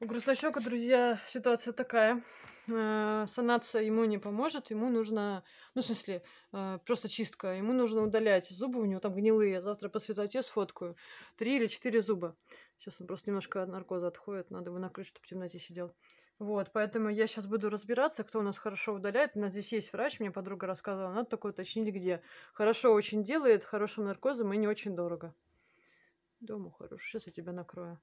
У Грустнощека, друзья, ситуация такая. Э, Санация ему не поможет, ему нужно, ну, в смысле, э, просто чистка, ему нужно удалять зубы, у него там гнилые, я завтра по светоте сфоткаю, три или четыре зуба. Сейчас он просто немножко от наркоза отходит, надо его накрыть, чтобы в темноте сидел. Вот, поэтому я сейчас буду разбираться, кто у нас хорошо удаляет. У нас здесь есть врач, мне подруга рассказывала, надо только уточнить, где. Хорошо очень делает, хорошим наркозом и не очень дорого. Дома хорошо, сейчас я тебя накрою.